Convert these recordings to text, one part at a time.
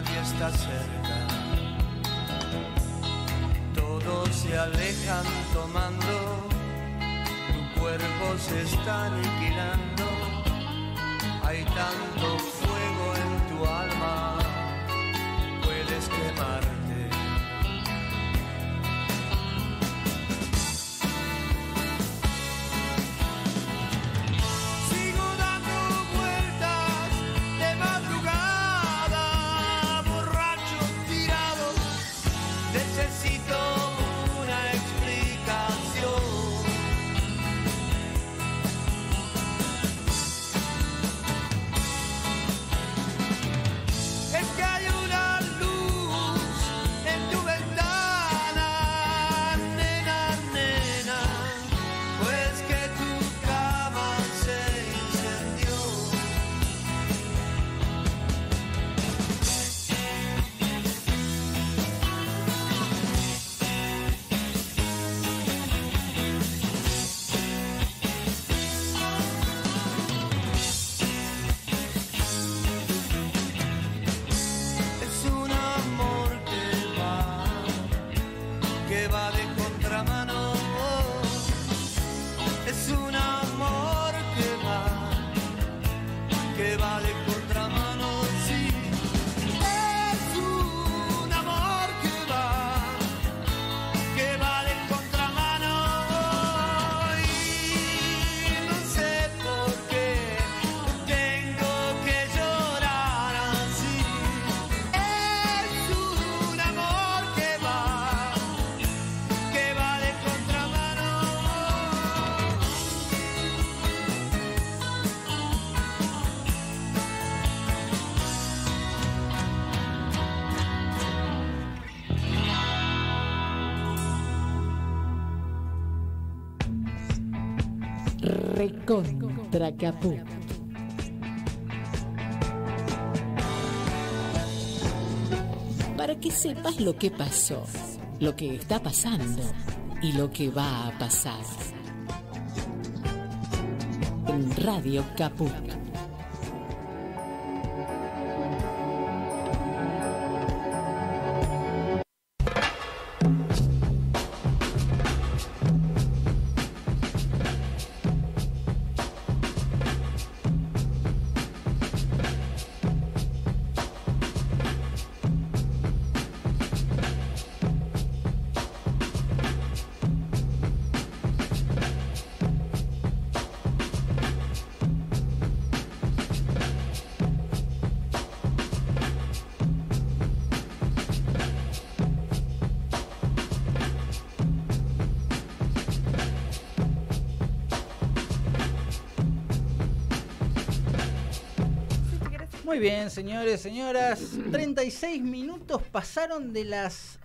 nadie está cerca. Todos se alejan tomando, tu cuerpo se está aniquilando. Hay tanto Contra Capú. Para que sepas lo que pasó, lo que está pasando y lo que va a pasar. En Radio Capú. señores, señoras. 36 minutos pasaron de las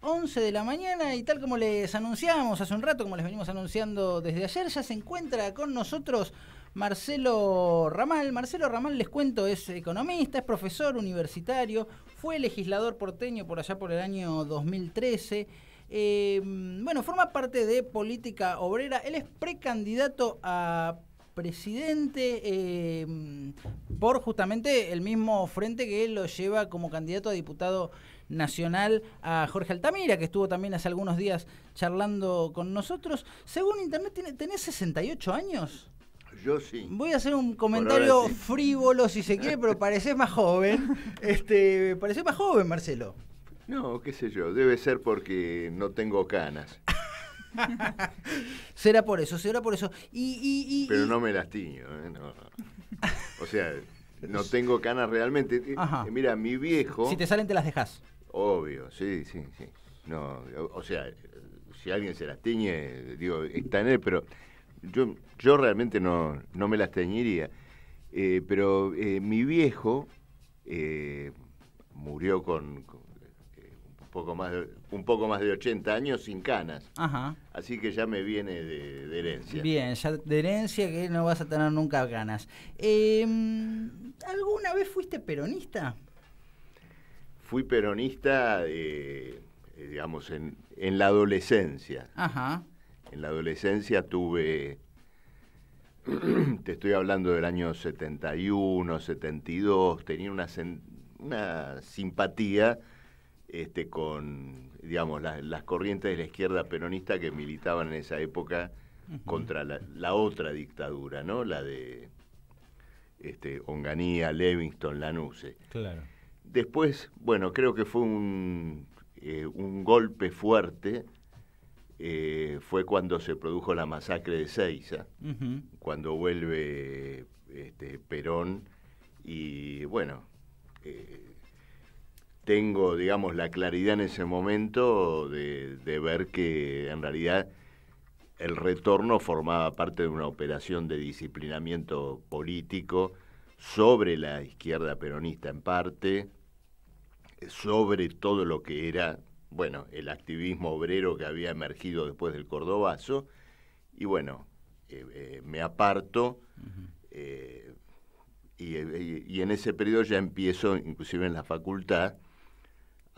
11 de la mañana y tal como les anunciábamos hace un rato, como les venimos anunciando desde ayer, ya se encuentra con nosotros Marcelo Ramal. Marcelo Ramal, les cuento, es economista, es profesor universitario, fue legislador porteño por allá por el año 2013. Eh, bueno, forma parte de Política Obrera. Él es precandidato a presidente em, por justamente el mismo frente que él lo lleva como candidato a diputado nacional a Jorge Altamira, que estuvo también hace algunos días charlando con nosotros. Según internet, ¿tenés 68 años? Yo sí. Voy a hacer un comentario frívolo si se quiere, pero parece más joven. Este, pareces más joven, Marcelo. No, qué sé yo, debe ser porque no tengo canas. será por eso, será por eso. Pero no me las tiño, ¿eh? O sea, no tengo canas realmente. Eh, eh, mira, mi viejo. Si te salen, te las dejas. Obvio, sí, sí, sí. No, o sea, si alguien se las tiñe, digo, está en él, pero yo, yo realmente no, no me las teñiría. pero mi viejo murió con, un poco más de 80 años sin canas. Ajá. Así que ya me viene de, herencia. Bien, ya de herencia que no vas a tener nunca ganas... Em, ¿Alguna vez fuiste peronista? Fui peronista, eh, eh, digamos, en, en, la adolescencia. Ajá. En la adolescencia tuve, te estoy hablando del año 71, 72, tenía una, una simpatía este, con digamos, las, corrientes de la izquierda peronista que militaban en esa época contra la, otra dictadura, ¿no? La de este, Onganía, Levingston, Lanuse. Claro. Después, bueno, creo que fue un, eh, golpe fuerte, eh, fue cuando se produjo la masacre de Seiza, cuando vuelve este, Perón y, bueno, eh, tengo, digamos, la claridad en ese momento de, ver que en realidad el retorno formaba parte de una operación de disciplinamiento político sobre la izquierda peronista en parte, sobre todo lo que era, bueno, el activismo obrero que había emergido después del Cordobazo, y bueno, eh, eh, me aparto, eh, y, y en ese periodo ya empiezo, inclusive en la facultad,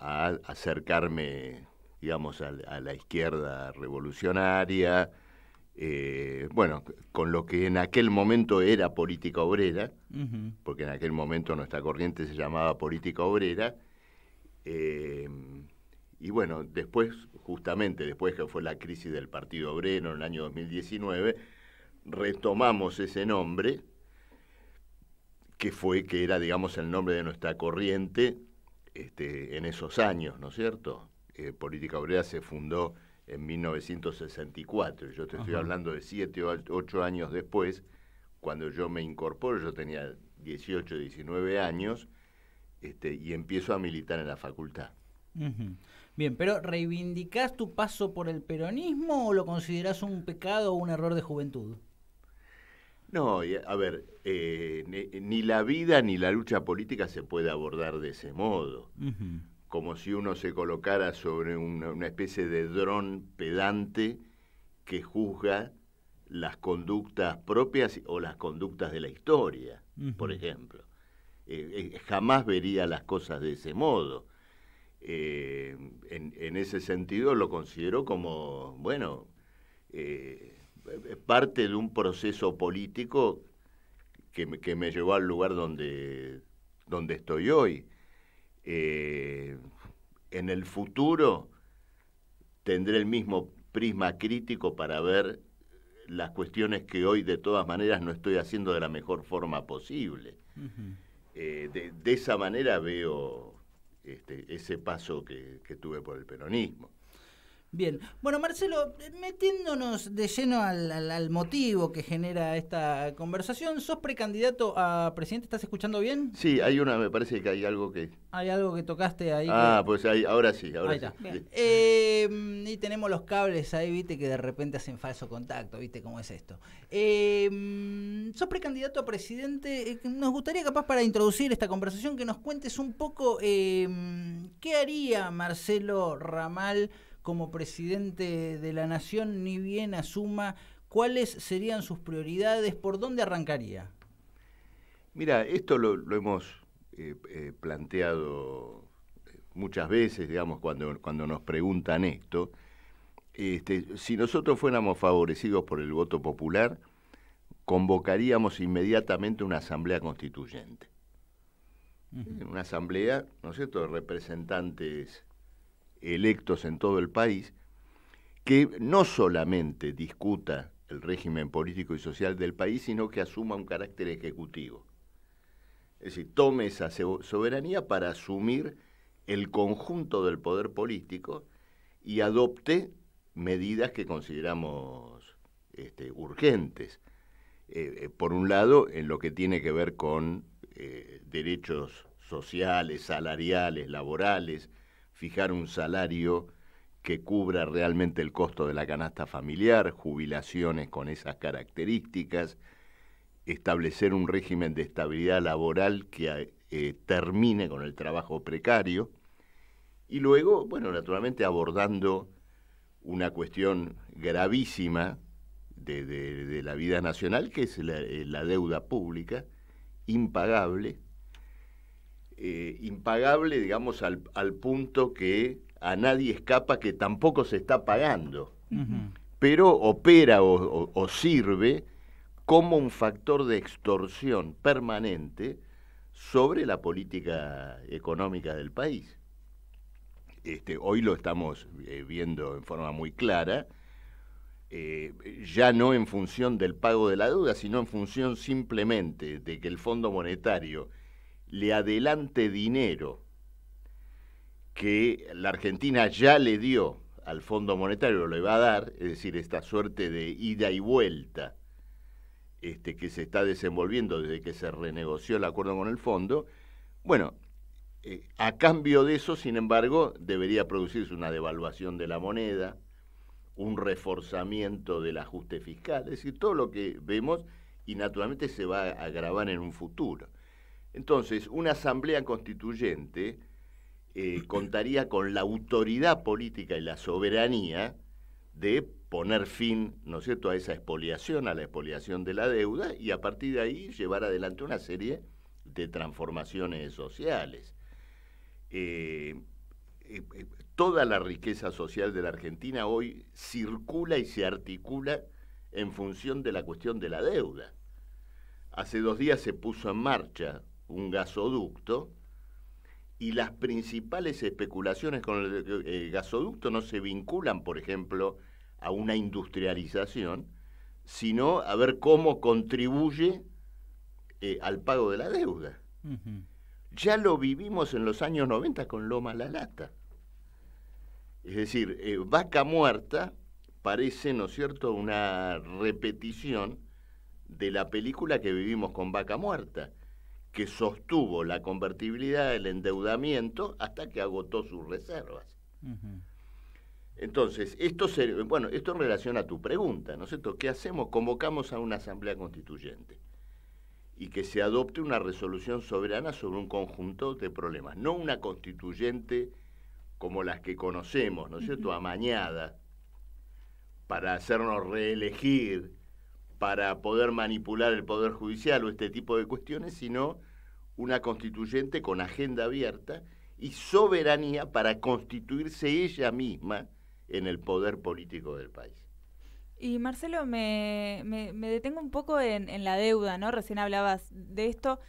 a acercarme, digamos, a, la izquierda revolucionaria, eh, bueno, con lo que en aquel momento era política obrera, porque en aquel momento nuestra corriente se llamaba política obrera, eh, y bueno, después, justamente después que fue la crisis del Partido Obrero en el año 2019, retomamos ese nombre, que fue, que era, digamos, el nombre de nuestra corriente este, en esos años, ¿no es cierto? Eh, Política Obrera se fundó en 1964, yo te estoy hablando de siete o ocho años después, cuando yo me incorporo, yo tenía 18, 19 años, este, y empiezo a militar en la facultad. Bien, pero ¿reivindicás tu paso por el peronismo o lo considerás un pecado o un error de juventud? No, a ver, eh, eh, ni la vida ni la lucha política se puede abordar de ese modo. Como si uno se colocara sobre una, especie de dron pedante que juzga las conductas propias o las conductas de la historia, por ejemplo. Eh, jamás vería las cosas de ese modo. en, ese sentido lo considero como, bueno, parte de un proceso político que me, que me llevó al lugar donde, donde estoy hoy. Eh, en el futuro tendré el mismo prisma crítico para ver las cuestiones que hoy de todas maneras no estoy haciendo de la mejor forma posible. Eh, de, esa manera veo este, ese paso que tuve por el peronismo. Bien, bueno Marcelo, metiéndonos de lleno al, motivo que genera esta conversación, sos precandidato a presidente, ¿estás escuchando bien? Sí, hay una, me parece que hay algo que... Hay algo que tocaste ahí. Ah, pues ahí, ahora sí, ahora eh, y tenemos los cables ahí, viste, que de repente hacen falso contacto, viste cómo es esto. Eh, sos precandidato a presidente, eh, nos gustaría capaz para introducir esta conversación que nos cuentes un poco qué haría Marcelo Ramal como presidente de la nación ni bien asuma, ¿cuáles serían sus prioridades? ¿Por dónde arrancaría? Mira, esto lo, hemos eh, eh, planteado eh, muchas veces, digamos, cuando, cuando nos preguntan esto. Este, si nosotros fuéramos favorecidos por el voto popular, convocaríamos inmediatamente una asamblea constituyente. Una asamblea, ¿no es cierto?, de representantes electos en todo el país, que no solamente discuta el régimen político y social del país, sino que asuma un carácter ejecutivo. Es decir, tome esa soberanía para asumir el conjunto del poder político y adopte medidas que consideramos este, urgentes. Eh, eh, por un lado, en lo que tiene que ver con eh, derechos sociales, salariales, laborales, fijar un salario que cubra realmente el costo de la canasta familiar, jubilaciones con esas características, establecer un régimen de estabilidad laboral que eh, termine con el trabajo precario y luego, bueno, naturalmente abordando una cuestión gravísima de, la vida nacional, que es la eh, deuda pública, impagable, eh, impagable, digamos, al, punto que a nadie escapa que tampoco se está pagando, pero opera o, sirve como un factor de extorsión permanente sobre la política económica del país. Este, hoy lo estamos eh, viendo en forma muy clara, eh, ya no en función del pago de la deuda, sino en función simplemente de que el Fondo Monetario le adelante dinero que la Argentina ya le dio al Fondo Monetario, le va a dar, es decir, esta suerte de ida y vuelta este, que se está desenvolviendo desde que se renegoció el acuerdo con el fondo, bueno, eh, a cambio de eso, sin embargo, debería producirse una devaluación de la moneda, un reforzamiento del ajuste fiscal, es decir, todo lo que vemos y naturalmente se va a agravar en un futuro. Entonces, una asamblea constituyente eh, contaría con la autoridad política y la soberanía de poner fin, ¿no es cierto?, a esa expoliación, a la expoliación de la deuda y a partir de ahí llevar adelante una serie de transformaciones sociales. Eh, eh, toda la riqueza social de la Argentina hoy circula y se articula en función de la cuestión de la deuda. Hace dos días se puso en marcha un gasoducto y las principales especulaciones con el, eh, gasoducto no se vinculan, por ejemplo, a una industrialización, sino a ver cómo contribuye eh, al pago de la deuda. Ya lo vivimos en los años 90 con Loma La Lata. Es decir, eh, vaca muerta parece, ¿no es cierto?, una repetición de la película que vivimos con vaca muerta que sostuvo la convertibilidad del endeudamiento hasta que agotó sus reservas. Entonces, esto bueno, esto en relación a tu pregunta, ¿no es cierto? ¿Qué hacemos? Convocamos a una asamblea constituyente y que se adopte una resolución soberana sobre un conjunto de problemas, no una constituyente como las que conocemos, ¿no es cierto?, amañada, para hacernos reelegir para poder manipular el Poder Judicial o este tipo de cuestiones, sino una constituyente con agenda abierta y soberanía para constituirse ella misma en el poder político del país. Y Marcelo, me, me, detengo un poco en, en, la deuda, ¿no? Recién hablabas de esto.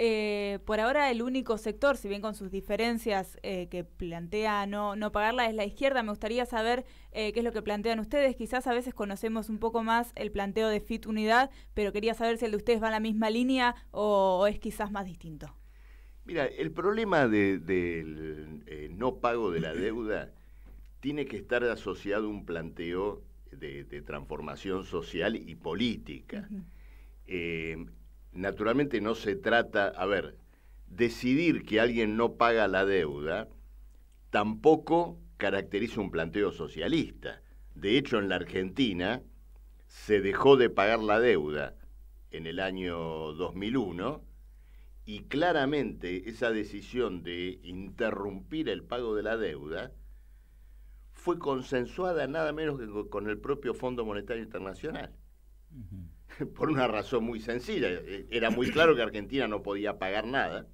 Eh, por ahora el único sector, si bien con sus diferencias eh, que plantea no, pagarla, es la izquierda. Me gustaría saber eh, qué es lo que plantean ustedes. Quizás a veces conocemos un poco más el planteo de FIT Unidad, pero quería saber si el de ustedes va a la misma línea o, es quizás más distinto. Mira, el problema del no pago de la deuda tiene que estar asociado a un planteo de, transformación social y política naturalmente no se trata, a ver, decidir que alguien no paga la deuda tampoco caracteriza un planteo socialista. De hecho, en la Argentina se dejó de pagar la deuda en el año 2001 y claramente esa decisión de interrumpir el pago de la deuda fue consensuada nada menos que con el propio Fondo Monetario Internacional. por una razón muy sencilla. Eh, era muy claro que Argentina no podía pagar nada,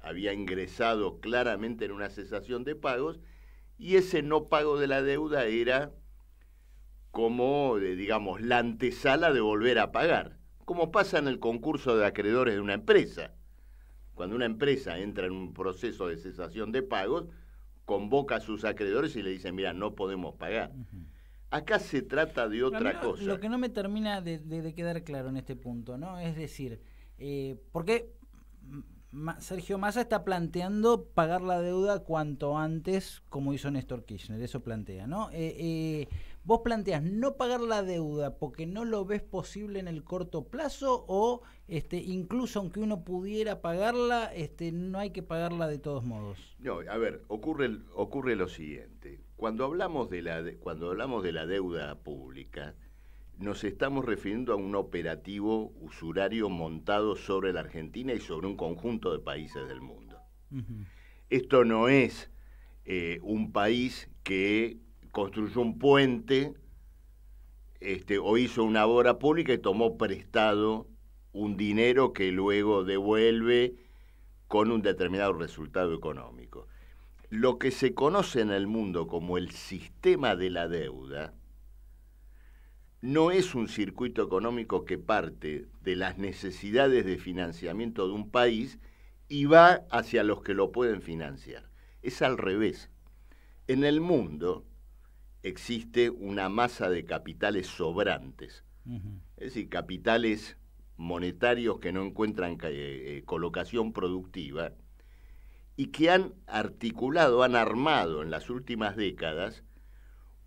había ingresado claramente en una cesación de pagos y ese no pago de la deuda era como, eh, digamos, la antesala de volver a pagar, como pasa en el concurso de acreedores de una empresa. Cuando una empresa entra en un proceso de cesación de pagos, convoca a sus acreedores y le dicen, mira, no podemos pagar. Acá se trata de otra cosa. Lo que no me termina de, quedar claro en este punto, ¿no? Es decir, eh, ¿por qué Sergio Massa está planteando pagar la deuda cuanto antes, como hizo Néstor Kirchner? Eso plantea, ¿no? Eh, eh, ¿Vos planteas no pagar la deuda porque no lo ves posible en el corto plazo o este, incluso aunque uno pudiera pagarla, este, no hay que pagarla de todos modos? No, a ver, ocurre, ocurre lo siguiente. Cuando hablamos de la, cuando hablamos de la deuda pública, nos estamos refiriendo a un operativo usurario montado sobre la Argentina y sobre un conjunto de países del mundo. Esto no es eh, un país que construyó un puente este, o hizo una obra pública y tomó prestado un dinero que luego devuelve con un determinado resultado económico lo que se conoce en el mundo como el sistema de la deuda no es un circuito económico que parte de las necesidades de financiamiento de un país y va hacia los que lo pueden financiar. Es al revés. En el mundo existe una masa de capitales sobrantes, es decir, capitales monetarios que no encuentran eh, eh, colocación productiva, y que han articulado, han armado en las últimas décadas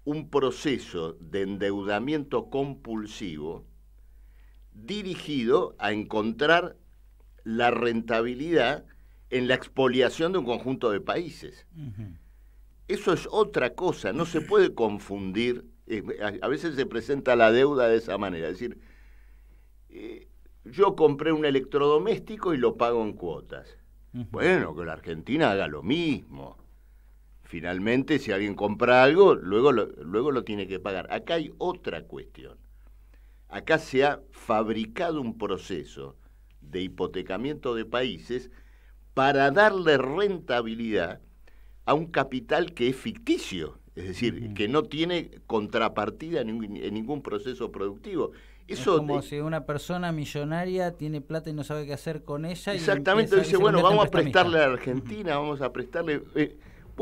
un proceso de endeudamiento compulsivo dirigido a encontrar la rentabilidad en la expoliación de un conjunto de países. Eso es otra cosa, no se puede confundir, eh, a, veces se presenta la deuda de esa manera, es decir, eh, yo compré un electrodoméstico y lo pago en cuotas bueno, que la Argentina haga lo mismo. Finalmente, si alguien compra algo, luego lo, luego lo tiene que pagar. Acá hay otra cuestión. Acá se ha fabricado un proceso de hipotecamiento de países para darle rentabilidad a un capital que es ficticio, es decir, que no tiene contrapartida en ningún proceso productivo. Eso como si una persona millonaria tiene plata y no sabe qué hacer con ella. Exactamente, y dice, bueno, vamos a prestarle a Argentina, eh, vamos a prestarle...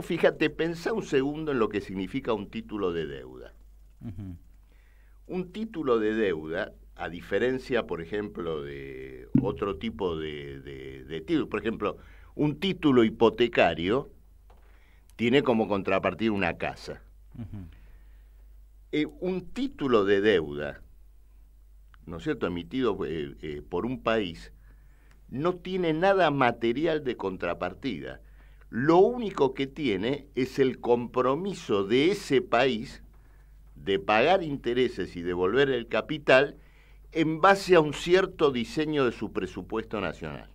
fíjate, pensá un segundo en lo que significa un título de deuda. Un título de deuda, a diferencia, por ejemplo, de otro tipo de, de, por ejemplo, un título hipotecario tiene como contrapartida una casa. Eh, un título de deuda ¿no es cierto?, emitido eh, eh, por un país, no tiene nada material de contrapartida. Lo único que tiene es el compromiso de ese país de pagar intereses y devolver el capital en base a un cierto diseño de su presupuesto nacional.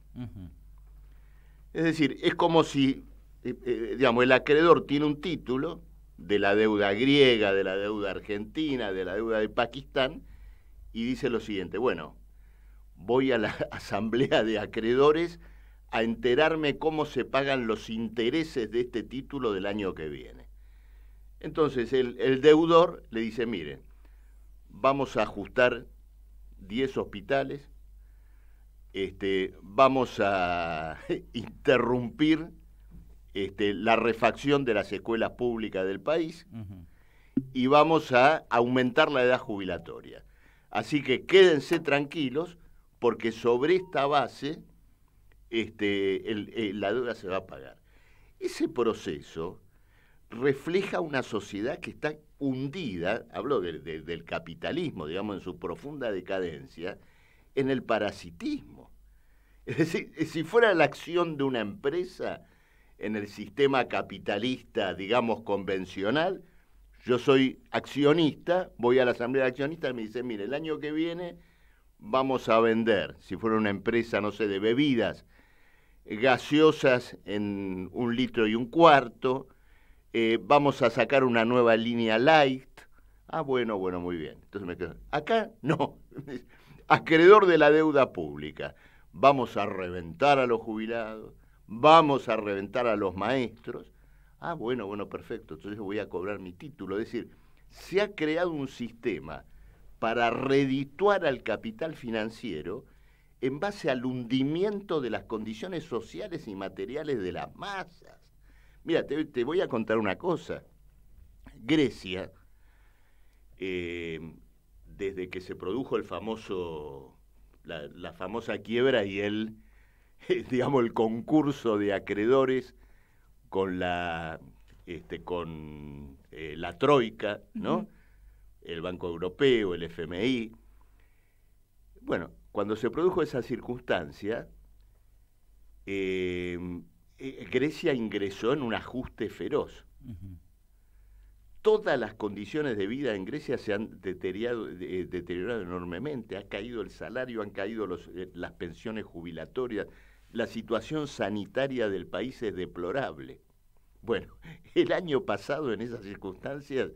Es decir, es como si, eh, digamos, el acreedor tiene un título de la deuda griega, de la deuda argentina, de la deuda de Pakistán, y dice lo siguiente, bueno, voy a la asamblea de acreedores a enterarme cómo se pagan los intereses de este título del año que viene. Entonces el, deudor le dice, miren, vamos a ajustar 10 hospitales, este, vamos a interrumpir este, la refacción de las escuelas públicas del país y vamos a aumentar la edad jubilatoria. Así que quédense tranquilos porque sobre esta base este, eh, la deuda se va a pagar. Ese proceso refleja una sociedad que está hundida, hablo del capitalismo, digamos, en su profunda decadencia, en el parasitismo. Es decir, si fuera la acción de una empresa en el sistema capitalista, digamos, convencional, yo soy accionista, voy a la asamblea de accionistas y me dicen, mire, el año que viene vamos a vender, si fuera una empresa, no sé, de bebidas, gaseosas en un litro y un cuarto, eh, vamos a sacar una nueva línea light. Ah, bueno, bueno, muy bien. Entonces me quedo, acá no, acreedor de la deuda pública. Vamos a reventar a los jubilados, vamos a reventar a los maestros, Ah, bueno, bueno, perfecto. Entonces voy a cobrar mi título. Es decir, se ha creado un sistema para redituar al capital financiero en base al hundimiento de las condiciones sociales y materiales de las masas. Mira, te, voy a contar una cosa. Grecia, em, desde que se produjo el famoso, la, famosa quiebra y el, digamos, el concurso de acreedores con la, este, con, eh, la Troika, ¿no? El Banco Europeo, el FMI. Bueno, cuando se produjo esa circunstancia, eh, eh, Grecia ingresó en un ajuste feroz. Todas las condiciones de vida en Grecia se han deteriorado, enormemente. Ha caído el salario, han caído las pensiones jubilatorias, la situación sanitaria del país es deplorable. Bueno, el año pasado, en esas circunstancias,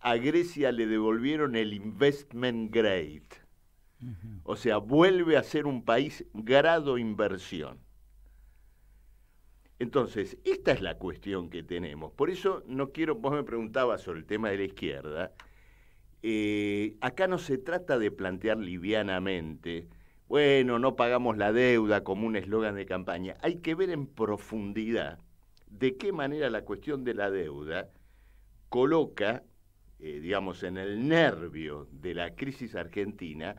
a Grecia le devolvieron el investment grade. O sea, vuelve a ser un país grado inversión. Entonces, esta es la cuestión que tenemos. Por eso no quiero, vos me preguntabas sobre el tema de la izquierda. Eh, acá no se trata de plantear livianamente bueno, no pagamos la deuda como un eslogan de campaña. Hay que ver en profundidad de qué manera la cuestión de la deuda coloca, eh, digamos, en el nervio de la crisis argentina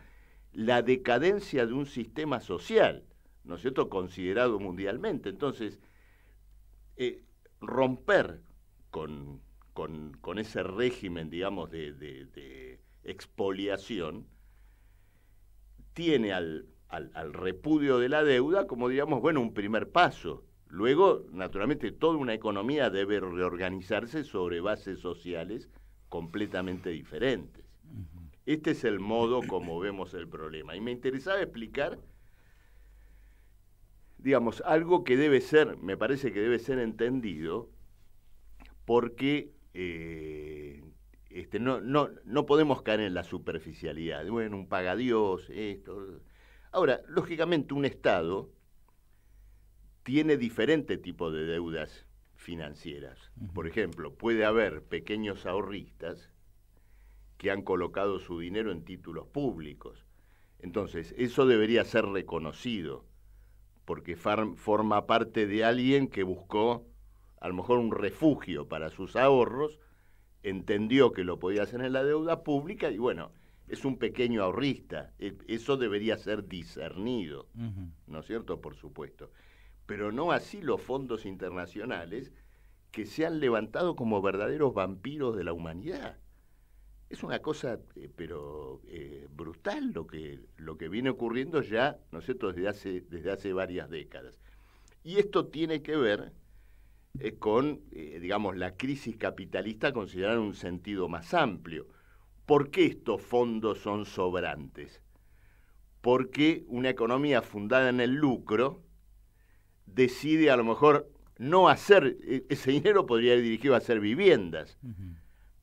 la decadencia de un sistema social, ¿no es cierto?, considerado mundialmente. Entonces, eh, romper con, ese régimen, digamos, de, de expoliación, tiene al, repudio de la deuda como, digamos, bueno, un primer paso. Luego, naturalmente, toda una economía debe reorganizarse sobre bases sociales completamente diferentes. Este es el modo como vemos el problema. Y me interesaba explicar, digamos, algo que debe ser, me parece que debe ser entendido, porque eh, este, no, no, no podemos caer en la superficialidad. Bueno, un pagadiós, esto. Ahora, lógicamente, un Estado tiene diferente tipo de deudas financieras. Por ejemplo, puede haber pequeños ahorristas que han colocado su dinero en títulos públicos. Entonces, eso debería ser reconocido, porque forma parte de alguien que buscó a lo mejor un refugio para sus ahorros entendió que lo podía hacer en la deuda pública y bueno, es un pequeño ahorrista. E, eso debería ser discernido, ¿no es cierto? Por supuesto. Pero no así los fondos internacionales que se han levantado como verdaderos vampiros de la humanidad. Es una cosa, eh, pero eh, brutal lo que, lo que viene ocurriendo ya, ¿no es cierto?, desde hace, desde hace varias décadas. Y esto tiene que ver eh, con, eh, digamos, la crisis capitalista considerada en un sentido más amplio. ¿Por qué estos fondos son sobrantes? Porque una economía fundada en el lucro decide a lo mejor no hacer, eh, ese dinero podría ir dirigido a hacer viviendas,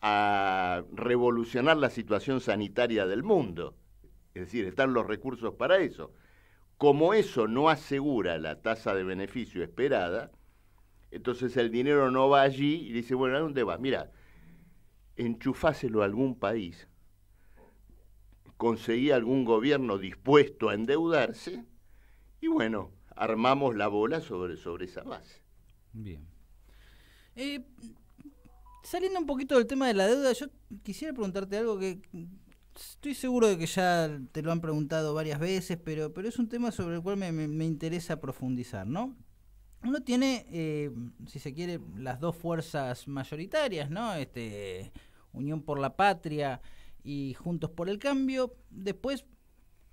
a revolucionar la situación sanitaria del mundo. Es decir, están los recursos para eso. Como eso no asegura la tasa de beneficio esperada, entonces el dinero no va allí y dice, bueno, ¿a dónde va? Mira, enchufáselo a algún país, conseguí algún gobierno dispuesto a endeudarse y bueno, armamos la bola sobre, sobre esa base. Bien. Eh, saliendo un poquito del tema de la deuda, yo quisiera preguntarte algo que estoy seguro de que ya te lo han preguntado varias veces, pero, pero es un tema sobre el cual me, me interesa profundizar, ¿no? uno tiene, eh, si se quiere, las dos fuerzas mayoritarias, ¿no? Este, Unión por la Patria y Juntos por el Cambio. Después,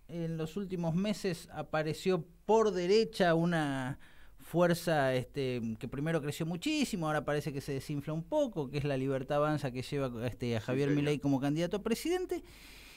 en los últimos meses, apareció por derecha una fuerza este, que primero creció muchísimo, ahora parece que se desinfla un poco, que es la Libertad Avanza que lleva este, a Javier Milei como candidato a presidente.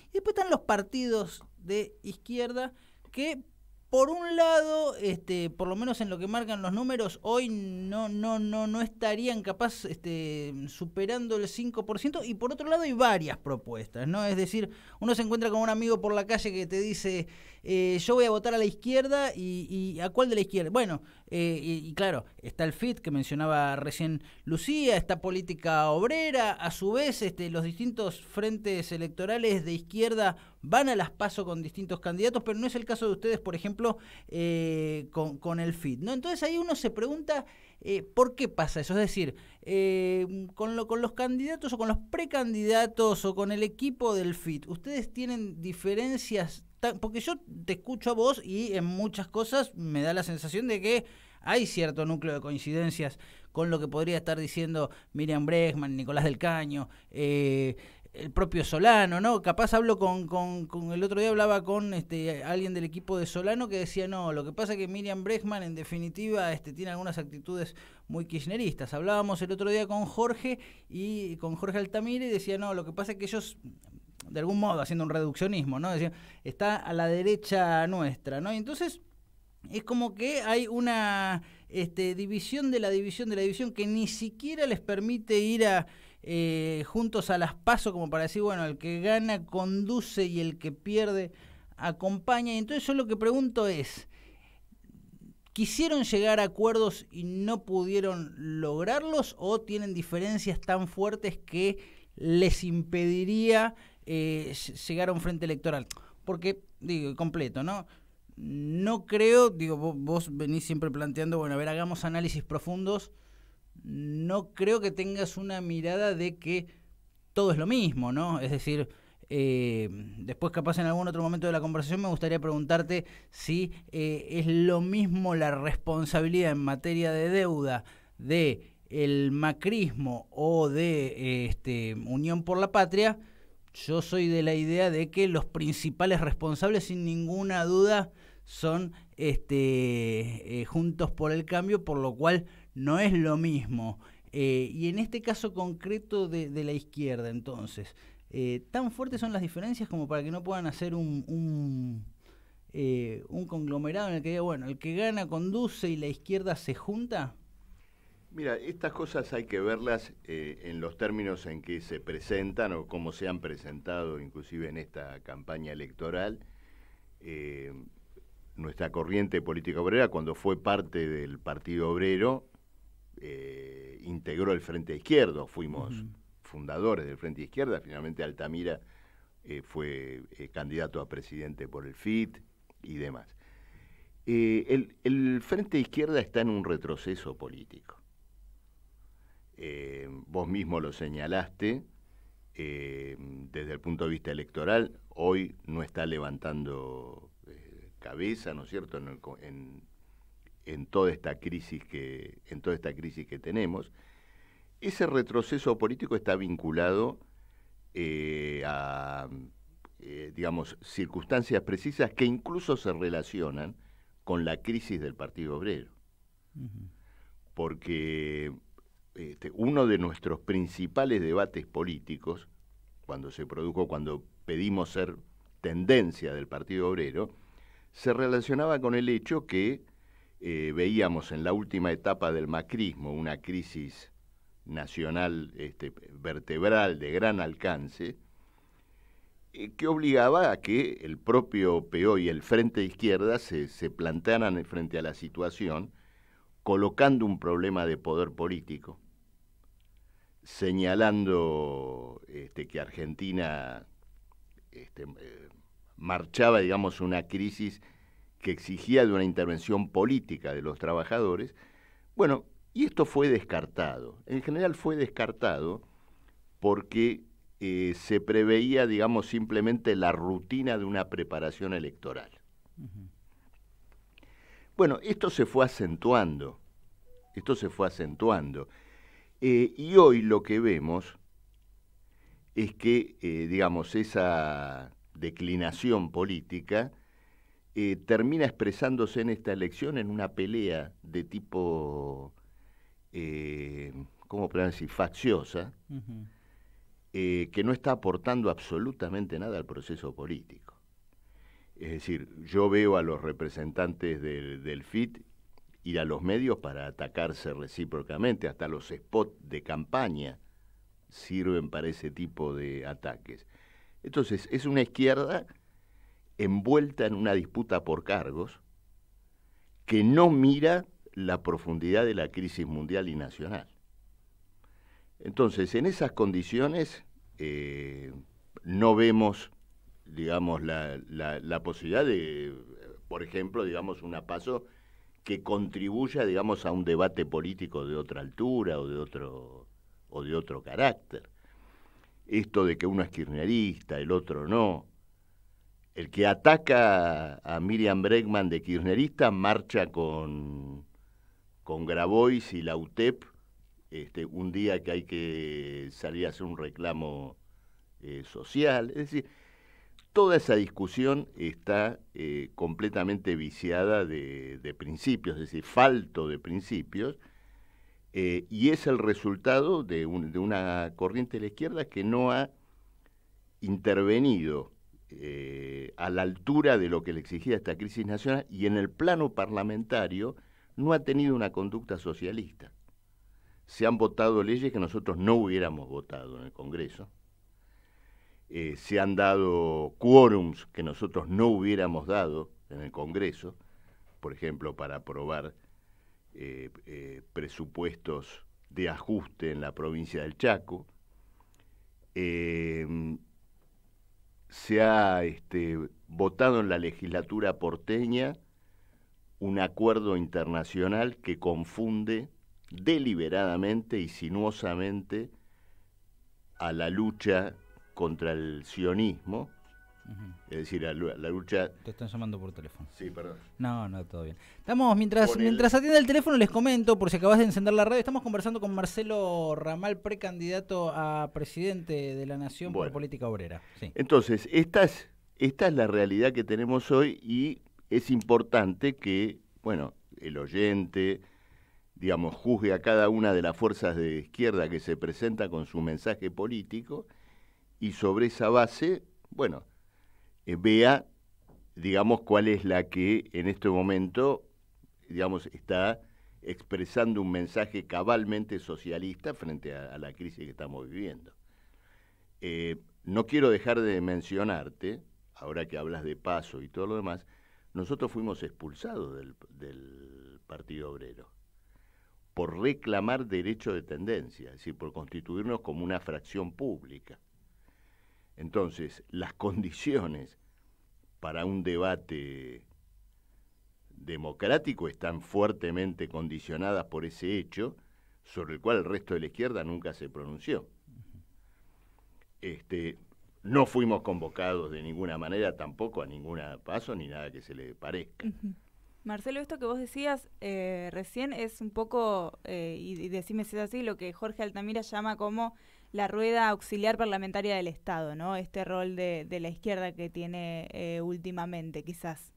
Y después están los partidos de izquierda que por un lado, este, por lo menos en lo que marcan los números, hoy no, no, no, no estarían capaz este, superando el 5%. Y por otro lado hay varias propuestas, ¿no? Es decir, uno se encuentra con un amigo por la calle que te dice, eh, yo voy a votar a la izquierda y, y, ¿a cuál de la izquierda? Bueno, eh, y, claro, está el FIT que mencionaba recién Lucía, está política obrera, a su vez este, los distintos frentes electorales de izquierda van a las paso con distintos candidatos, pero no es el caso de ustedes, por ejemplo, eh, con, con, el FIT. ¿no? Entonces ahí uno se pregunta eh, por qué pasa eso, es decir, eh, con, lo, con los candidatos o con los precandidatos o con el equipo del FIT, ¿ustedes tienen diferencias porque yo te escucho a vos y en muchas cosas me da la sensación de que hay cierto núcleo de coincidencias con lo que podría estar diciendo Miriam Bregman, Nicolás del Caño, eh, el propio Solano, ¿no? Capaz hablo con, con, el otro día hablaba con este alguien del equipo de Solano que decía, no, lo que pasa es que Miriam Bregman en definitiva este, tiene algunas actitudes muy kirchneristas. Hablábamos el otro día con Jorge y con Jorge Altamira y decía, no, lo que pasa es que ellos de algún modo haciendo un reduccionismo, ¿no? está a la derecha nuestra, ¿no? Y entonces es como que hay una este, división de la división de la división que ni siquiera les permite ir a eh, juntos a las pasos como para decir, bueno, el que gana conduce y el que pierde acompaña. Y entonces yo lo que pregunto es, ¿quisieron llegar a acuerdos y no pudieron lograrlos o tienen diferencias tan fuertes que les impediría eh, llegar a un frente electoral. Porque, digo, completo, ¿no? No creo, digo, vos, venís siempre planteando, bueno, a ver, hagamos análisis profundos. No creo que tengas una mirada de que todo es lo mismo, ¿no? Es decir, eh, después capaz en algún otro momento de la conversación me gustaría preguntarte si eh, es lo mismo la responsabilidad en materia de deuda de el macrismo o de este, Unión por la Patria yo soy de la idea de que los principales responsables, sin ninguna duda, son este, eh, juntos por el cambio, por lo cual no es lo mismo. Eh, y en este caso concreto de, la izquierda, entonces, eh, ¿tan fuertes son las diferencias como para que no puedan hacer un, un, un conglomerado en el que bueno, el que gana conduce y la izquierda se junta? Mira, estas cosas hay que verlas eh, en los términos en que se presentan o cómo se han presentado inclusive en esta campaña electoral. Eh, nuestra corriente política obrera, cuando fue parte del Partido Obrero, eh, integró el Frente Izquierdo, fuimos fundadores del Frente Izquierda, finalmente Altamira fue candidato a presidente por el FIT y demás. el Frente Izquierda está en un retroceso político eh, vos mismo lo señalaste, eh, desde el punto de vista electoral, hoy no está levantando eh, cabeza, ¿no es cierto?, en, toda esta crisis que, en toda esta crisis que tenemos. Ese retroceso político está vinculado a, digamos, circunstancias precisas que incluso se relacionan con la crisis del Partido Obrero. Porque este, uno de nuestros principales debates políticos, cuando se produjo, cuando pedimos ser tendencia del Partido Obrero, se relacionaba con el hecho que eh, veíamos en la última etapa del macrismo una crisis nacional este, vertebral de gran alcance, eh, que obligaba a que el propio PO y el Frente Izquierda se, se plantearan frente a la situación colocando un problema de poder político, señalando este, que Argentina este, eh, marchaba, digamos, una crisis que exigía de una intervención política de los trabajadores. Bueno, y esto fue descartado. En general fue descartado porque eh, se preveía, digamos, simplemente la rutina de una preparación electoral. Bueno, esto se fue acentuando, esto se fue acentuando. Eh, y hoy lo que vemos es que, eh, digamos, esa declinación política eh, termina expresándose en esta elección en una pelea de tipo, ¿cómo podrían decir?, facciosa, que no está aportando absolutamente nada al proceso político. Es decir, yo veo a los representantes del, FIT ir a los medios para atacarse recíprocamente, hasta los spots de campaña sirven para ese tipo de ataques. Entonces, es una izquierda envuelta en una disputa por cargos que no mira la profundidad de la crisis mundial y nacional. Entonces, en esas condiciones eh, no vemos digamos, la, posibilidad de, por ejemplo, digamos, una paso que contribuya, digamos, a un debate político de otra altura o de otro, o de otro carácter. Esto de que uno es kirchnerista, el otro no. El que ataca a Miriam Bregman de kirchnerista marcha con, Grabois y la UTEP este, un día que hay que salir a hacer un reclamo eh, social. Es decir, toda esa discusión está eh, completamente viciada de, principios, es decir, falto de principios, eh, y es el resultado de, una corriente de la izquierda que no ha intervenido eh, a la altura de lo que le exigía esta crisis nacional y en el plano parlamentario no ha tenido una conducta socialista. Se han votado leyes que nosotros no hubiéramos votado en el Congreso eh, se han dado quórums que nosotros no hubiéramos dado en el Congreso, por ejemplo, para aprobar eh, eh, presupuestos de ajuste en la provincia del Chaco. se ha este, votado en la legislatura porteña un acuerdo internacional que confunde deliberadamente y sinuosamente a la lucha contra el sionismo, es decir, la, lucha... Te están llamando por teléfono. Sí, perdón. No, no, todo bien. Estamos, mientras, mientras el... atiende el teléfono, les comento, por si acabas de encender la radio, estamos conversando con Marcelo Ramal, precandidato a presidente de la Nación por Política Obrera. Entonces, esta esta es la realidad que tenemos hoy y es importante que, bueno, el oyente digamos, juzgue a cada una de las fuerzas de izquierda que se presenta con su mensaje político y sobre esa base, bueno, eh, vea, digamos, cuál es la que en este momento, digamos, está expresando un mensaje cabalmente socialista frente a, la crisis que estamos viviendo. Eh, no quiero dejar de mencionarte, ahora que hablas de paso y todo lo demás, nosotros fuimos expulsados del, del Partido Obrero por reclamar derecho de tendencia, es decir, por constituirnos como una fracción pública. Entonces, las condiciones para un debate democrático están fuertemente condicionadas por ese hecho sobre el cual el resto de la izquierda nunca se pronunció. Este, no fuimos convocados de ninguna manera tampoco a ninguna paso ni nada que se le parezca. Marcelo, esto que vos decías eh, recién es un poco, eh, y, y, decime si es así, lo que Jorge Altamira llama como la rueda auxiliar parlamentaria del Estado, ¿no? Este rol de, la izquierda que tiene eh, últimamente, quizás.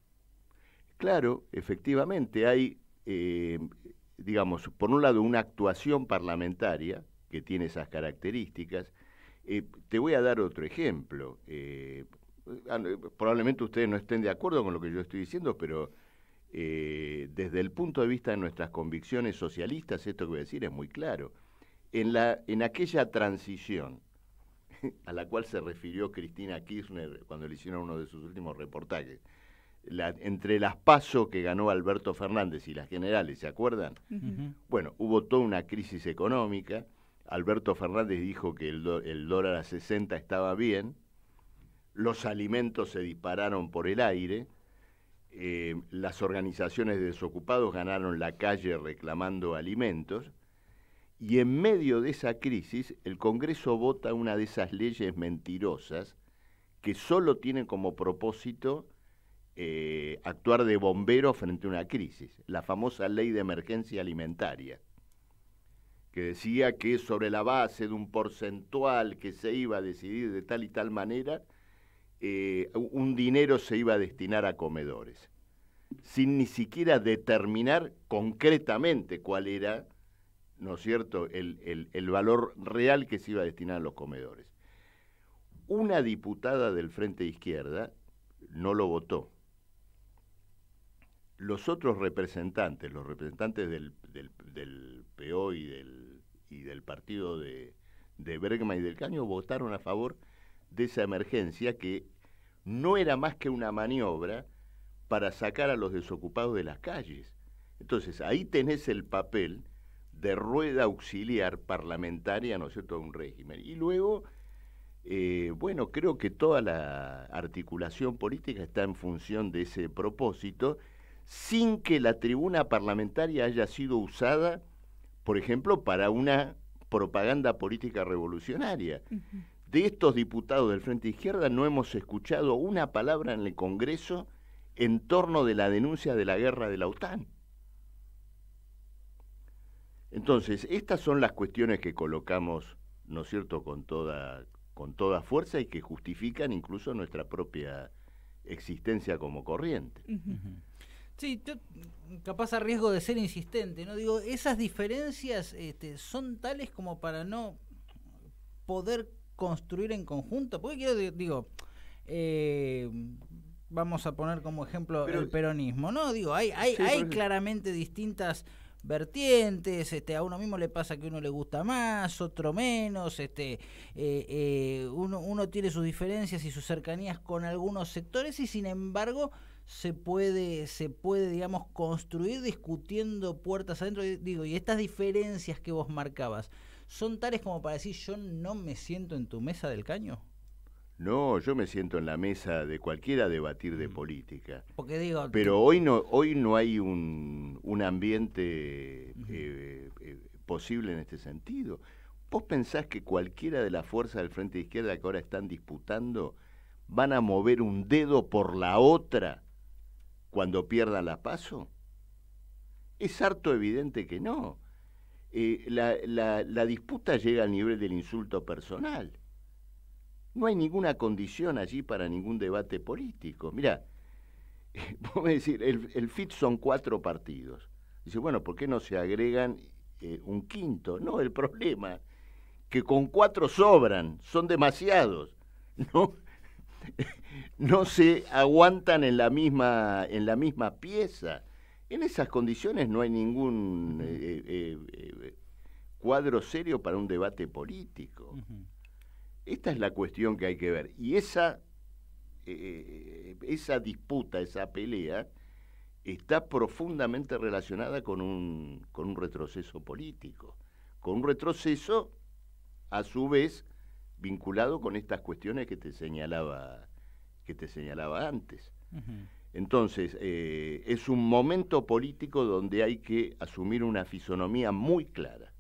Claro, efectivamente, hay, eh, digamos, por un lado una actuación parlamentaria que tiene esas características. Eh, te voy a dar otro ejemplo. Ah, probablemente ustedes no estén de acuerdo con lo que yo estoy diciendo, pero desde el punto de vista de nuestras convicciones socialistas, esto que voy a decir es muy claro en, la, en aquella transición a la cual se refirió Cristina Kirchner cuando le hicieron uno de sus últimos reportajes, entre las pasos que ganó Alberto Fernández y las generales, ¿se acuerdan? Bueno, hubo toda una crisis económica. Alberto Fernández dijo que el, dólar a 60 estaba bien, los alimentos se dispararon por el aire, eh, las organizaciones de desocupados ganaron la calle reclamando alimentos, y en medio de esa crisis, el Congreso vota una de esas leyes mentirosas que solo tienen como propósito eh, actuar de bombero frente a una crisis, la famosa ley de emergencia alimentaria, que decía que sobre la base de un porcentual que se iba a decidir de tal y tal manera, eh, un dinero se iba a destinar a comedores, sin ni siquiera determinar concretamente cuál era ¿no es cierto?, el, valor real que se iba a destinar a los comedores. Una diputada del Frente Izquierda no lo votó. Los otros representantes, los representantes del, del, PO y del, y del partido de, de Bergman y del Caño, votaron a favor de esa emergencia que no era más que una maniobra para sacar a los desocupados de las calles. Entonces ahí tenés el papel de rueda auxiliar parlamentaria, ¿no es cierto?, de un régimen. Y luego, eh, bueno, creo que toda la articulación política está en función de ese propósito, sin que la tribuna parlamentaria haya sido usada, por ejemplo, para una propaganda política revolucionaria. De estos diputados del Frente Izquierda no hemos escuchado una palabra en el Congreso en torno de la denuncia de la guerra de la OTAN. Entonces, estas son las cuestiones que colocamos, ¿no es cierto?, con toda, con toda fuerza y que justifican incluso nuestra propia existencia como corriente. Sí, capaz a riesgo de ser insistente, ¿no? Digo, esas diferencias este, son tales como para no poder construir en conjunto, porque quiero, digo, eh, vamos a poner como ejemplo el peronismo, ¿no? Digo, hay claramente distintas vertientes, este, a uno mismo le pasa que uno le gusta más, otro menos, este, eh, eh, uno, uno tiene sus diferencias y sus cercanías con algunos sectores y sin embargo se puede, se puede, digamos, construir discutiendo puertas adentro. digo, y estas diferencias que vos marcabas, ¿son tales como para decir yo no me siento en tu mesa del caño? No, yo me siento en la mesa de cualquiera debatir de mm. política. Pero hoy no, hoy no hay un, ambiente eh, eh, posible en este sentido. ¿Vos pensás que cualquiera de las fuerzas del Frente de Izquierda que ahora están disputando van a mover un dedo por la otra cuando pierdan la paso? Es harto evidente que no. Eh, la, la disputa llega al nivel del insulto personal no hay ninguna condición allí para ningún debate político. Mira, el, FIT son cuatro partidos. Dice, bueno, ¿por qué no se agregan eh, un quinto? No, el problema que con cuatro sobran, son demasiados. No, no se aguantan en la misma, en la misma pieza. En esas condiciones no hay ningún eh, eh, cuadro serio para un debate político. Esta es la cuestión que hay que ver. Y esa, eh, eh, esa disputa, esa pelea, está profundamente relacionada con un, con un retroceso político, con un retroceso, a su vez, vinculado con estas cuestiones que te señalaba, que te señalaba antes. Entonces, eh, es un momento político donde hay que asumir una fisonomía muy clara.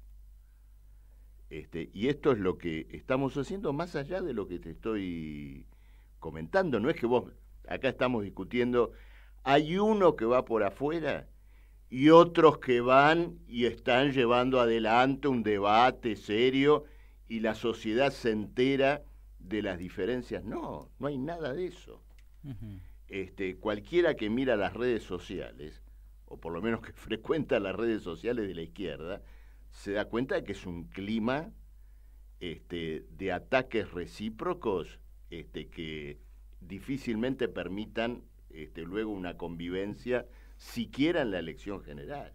Este, y esto es lo que estamos haciendo más allá de lo que te estoy comentando. No es que vos, acá estamos discutiendo, hay uno que va por afuera y otros que van y están llevando adelante un debate serio y la sociedad se entera de las diferencias. No, no hay nada de eso. Este, cualquiera que mira las redes sociales, o por lo menos que frecuenta las redes sociales de la izquierda, se da cuenta de que es un clima este, de ataques recíprocos este, que difícilmente permitan este, luego una convivencia, siquiera en la elección general.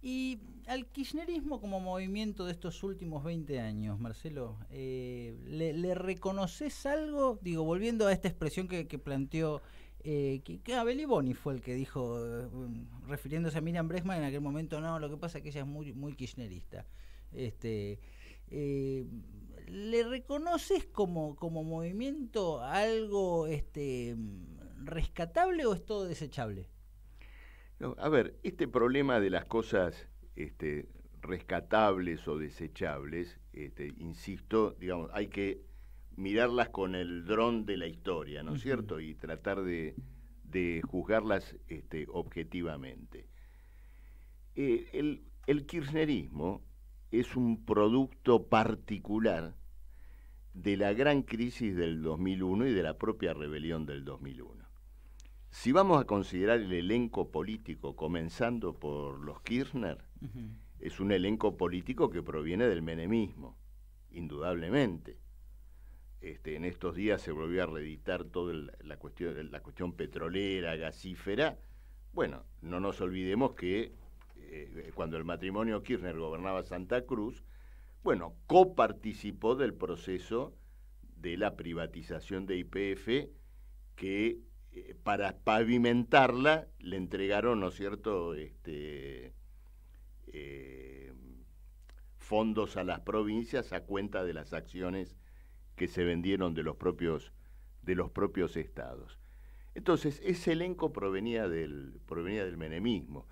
Y al kirchnerismo como movimiento de estos últimos 20 años, Marcelo, eh, ¿le, reconoces algo? Digo, volviendo a esta expresión que, que planteó eh, que, Abel fue el que dijo, eh, refiriéndose a Miriam Bresman en aquel momento, no, lo que pasa es que ella es muy, muy kirchnerista. Este, eh, ¿Le reconoces como, como movimiento algo este, rescatable o es todo desechable? a ver, este problema de las cosas este, rescatables o desechables, este, insisto, digamos, hay que mirarlas con el dron de la historia, ¿no es cierto? Y tratar de, juzgarlas este, objetivamente. Eh, el, kirchnerismo es un producto particular de la gran crisis del 2001 y de la propia rebelión del 2001. Si vamos a considerar el elenco político, comenzando por los Kirchner, es un elenco político que proviene del menemismo, indudablemente este, en estos días se volvió a reeditar toda la cuestión, petrolera, gasífera. Bueno, no nos olvidemos que eh, cuando el matrimonio Kirchner gobernaba Santa Cruz, bueno, coparticipó del proceso de la privatización de IPF que eh, para pavimentarla le entregaron, ¿no es cierto?, este, eh, fondos a las provincias a cuenta de las acciones que se vendieron de los propios, de los propios estados. Entonces, ese elenco provenía del, provenía del menemismo.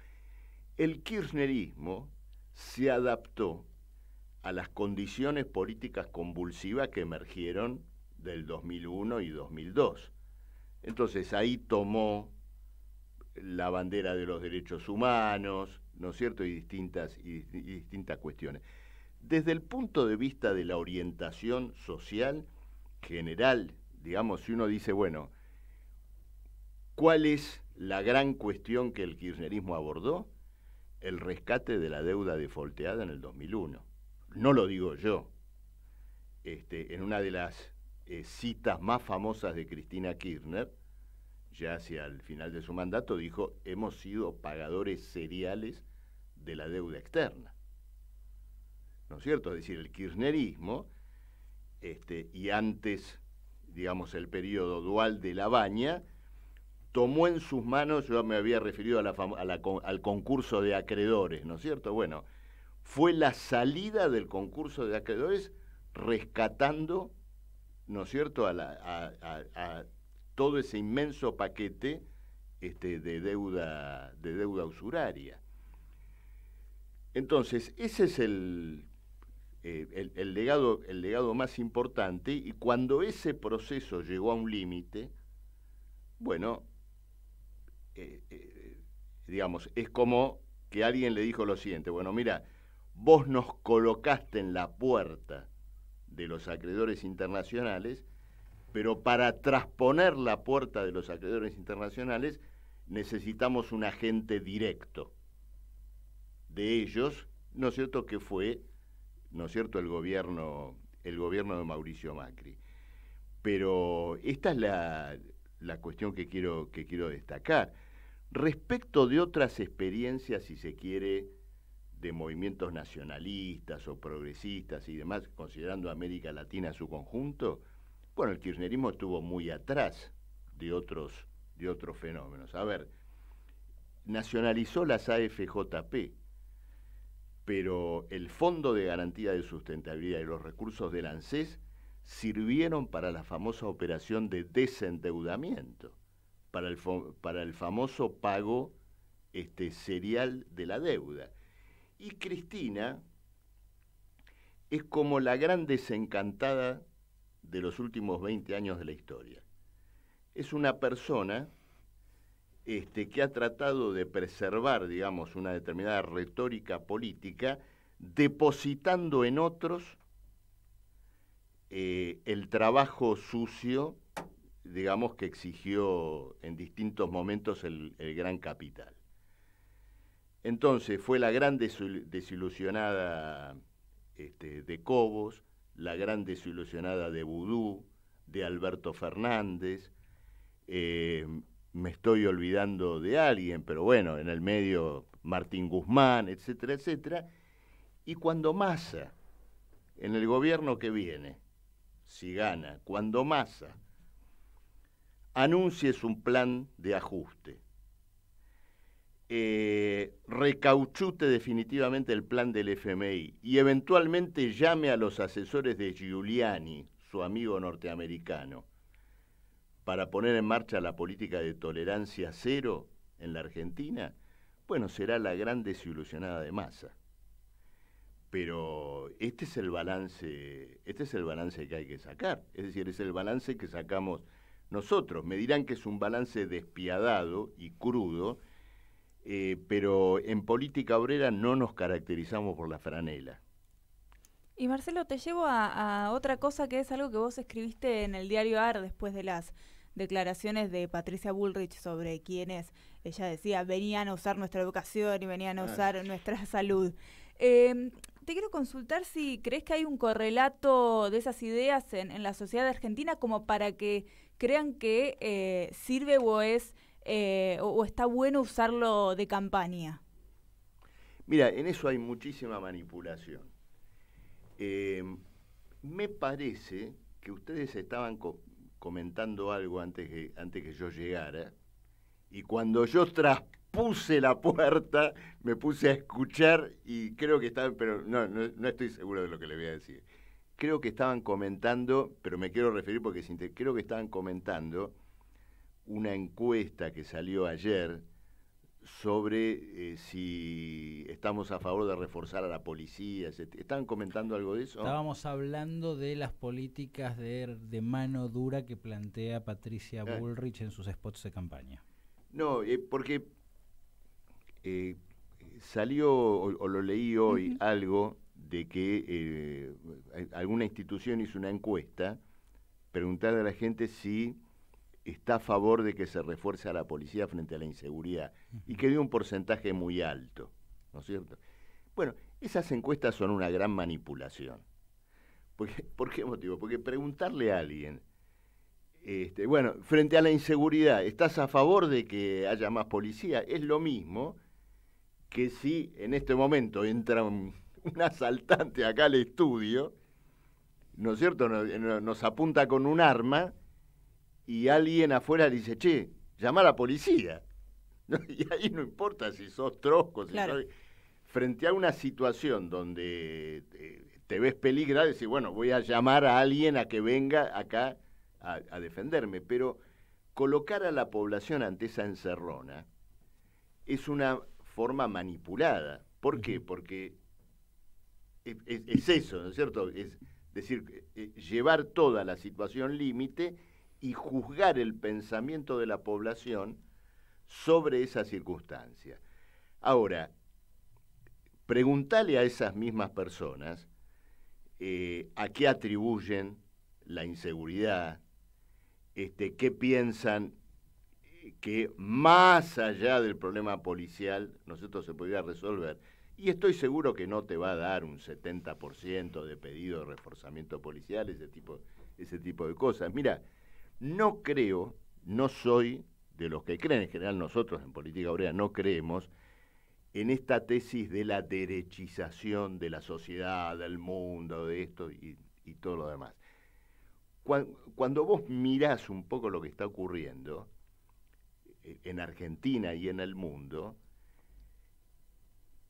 El kirchnerismo se adaptó a las condiciones políticas convulsivas que emergieron del 2001 y 2002. Entonces ahí tomó la bandera de los derechos humanos, ¿no es cierto? Y distintas, y distintas cuestiones. Desde el punto de vista de la orientación social general, digamos, si uno dice, bueno, ¿cuál es la gran cuestión que el kirchnerismo abordó? El rescate de la deuda defolteada en el 2001. No lo digo yo. Este, en una de las eh, citas más famosas de Cristina Kirchner, ya hacia el final de su mandato, dijo, hemos sido pagadores seriales de la deuda externa. ¿no es cierto? Es decir, el kirchnerismo, este, y antes, digamos, el periodo dual de La Baña, tomó en sus manos, yo me había referido a la, al concurso de acreedores, ¿no es cierto? Bueno, fue la salida del concurso de acreedores rescatando, ¿no es cierto?, a, a todo ese inmenso paquete este, de, deuda, de deuda usuraria. Entonces, ese es el eh, el, legado, el legado más importante, y cuando ese proceso llegó a un límite, bueno, eh, eh, digamos, es como que alguien le dijo lo siguiente, bueno, mira, vos nos colocaste en la puerta de los acreedores internacionales, pero para trasponer la puerta de los acreedores internacionales necesitamos un agente directo de ellos, ¿no es cierto?, que fue ¿no es cierto?, el gobierno, el gobierno de Mauricio Macri. Pero esta es la, cuestión que quiero, que quiero destacar. Respecto de otras experiencias, si se quiere, de movimientos nacionalistas o progresistas y demás, considerando América Latina su conjunto, bueno, el kirchnerismo estuvo muy atrás de otros, de otros fenómenos. A ver, nacionalizó las AFJP, pero el Fondo de Garantía de Sustentabilidad y los recursos del ANSES sirvieron para la famosa operación de desendeudamiento, para el, para el famoso pago este, serial de la deuda. Y Cristina es como la gran desencantada de los últimos 20 años de la historia. Es una persona este, que ha tratado de preservar, digamos, una determinada retórica política, depositando en otros eh, el trabajo sucio, digamos, que exigió en distintos momentos el, gran capital. Entonces fue la gran desilusionada este, de Cobos, la gran desilusionada de Vudú, de Alberto Fernández, eh, me estoy olvidando de alguien, pero bueno, en el medio Martín Guzmán, etcétera, etcétera. Y cuando Massa, en el gobierno que viene, si gana, cuando Massa anuncies un plan de ajuste, eh, recauchute definitivamente el plan del FMI y eventualmente llame a los asesores de Giuliani, su amigo norteamericano, para poner en marcha la política de tolerancia cero en la Argentina, bueno, será la gran desilusionada de masa. Pero este es el balance, este es el balance que hay que sacar, es decir, es el balance que sacamos nosotros. Me dirán que es un balance despiadado y crudo, eh, pero en política obrera no nos caracterizamos por la franela. Y Marcelo, te llevo a, a, otra cosa que es algo que vos escribiste en el diario AR después de las declaraciones de Patricia Bullrich sobre quienes, ella decía, venían a usar nuestra educación y venían a usar nuestra salud. Em, te quiero consultar si crees que hay un correlato de esas ideas en, la sociedad argentina como para que crean que eh, sirve eh, o o, está bueno usarlo de campaña. Mira, en eso hay muchísima manipulación. Em, me parece que ustedes estaban comentando algo antes que, antes que yo llegara, y cuando yo traspuse la puerta, me puse a escuchar y creo que estaban, pero no, no, no estoy seguro de lo que le voy a decir. Creo que estaban comentando, pero me quiero referir porque creo que estaban comentando una encuesta que salió ayer sobre eh, si estamos a favor de reforzar a la policía. ¿Están comentando algo de eso? Estábamos hablando de las políticas de, de mano dura que plantea Patricia eh. Bullrich en sus spots de campaña. No, eh, porque salió, o, lo leí hoy, algo de que alguna institución hizo una encuesta, preguntarle a la gente si está a favor de que se refuerce a la policía frente a la inseguridad y que dio un porcentaje muy alto, ¿no es cierto? Bueno, esas encuestas son una gran manipulación. ¿Por qué, motivo? Porque preguntarle a alguien, este, bueno, frente a la inseguridad, ¿estás a favor de que haya más policía? Es lo mismo que si en este momento entra un, asaltante acá al estudio, ¿no es cierto? nos apunta con un arma y alguien afuera dice, che, llama a la policía. Y ahí no importa si sos trosco, si Frente a una situación donde eh, te ves peligra, decir, bueno, voy a llamar a alguien a que venga acá a, defenderme. Pero colocar a la población ante esa encerrona es una forma manipulada. ¿Por qué? Porque es, eso, ¿no es cierto? Es decir, eh, eh, llevar toda la situación límite y juzgar el pensamiento de la población sobre esa circunstancia. Ahora, preguntale a esas mismas personas eh, a qué atribuyen la inseguridad, este, qué piensan que más allá del problema policial nosotros se podría resolver. Y estoy seguro que no te va a dar un 70% de pedido de reforzamiento policial, ese tipo, ese tipo de cosas. Mira, no creo, no soy de los que creen, en general nosotros en política obrera no creemos en esta tesis de la derechización de la sociedad, del mundo, de esto y, todo lo demás. Cuando, vos mirás un poco lo que está ocurriendo eh, en Argentina y en el mundo,